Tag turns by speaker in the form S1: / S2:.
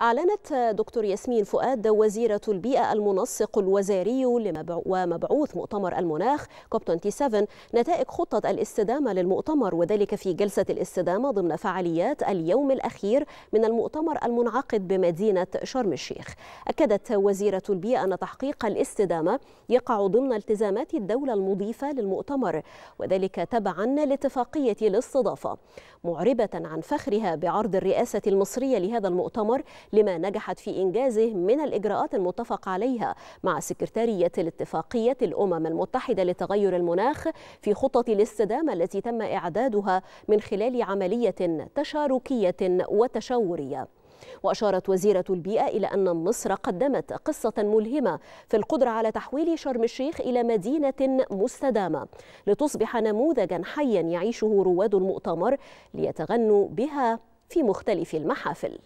S1: أعلنت دكتور ياسمين فؤاد وزيرة البيئة المنسق الوزاري ومبعوث مؤتمر المناخ كوب 27 نتائج خطة الاستدامة للمؤتمر وذلك في جلسة الاستدامة ضمن فعاليات اليوم الأخير من المؤتمر المنعقد بمدينة شرم الشيخ أكدت وزيرة البيئة أن تحقيق الاستدامة يقع ضمن التزامات الدولة المضيفة للمؤتمر وذلك تبعا لاتفاقية الاستضافة معربة عن فخرها بعرض الرئاسة المصرية لهذا المؤتمر لما نجحت في إنجازه من الإجراءات المتفق عليها مع سكرتارية الاتفاقية الأمم المتحدة لتغير المناخ في خطة الاستدامة التي تم إعدادها من خلال عملية تشاركية وتشاورية وأشارت وزيرة البيئة إلى أن مصر قدمت قصة ملهمة في القدرة على تحويل شرم الشيخ إلى مدينة مستدامة لتصبح نموذجا حيا يعيشه رواد المؤتمر ليتغنوا بها في مختلف المحافل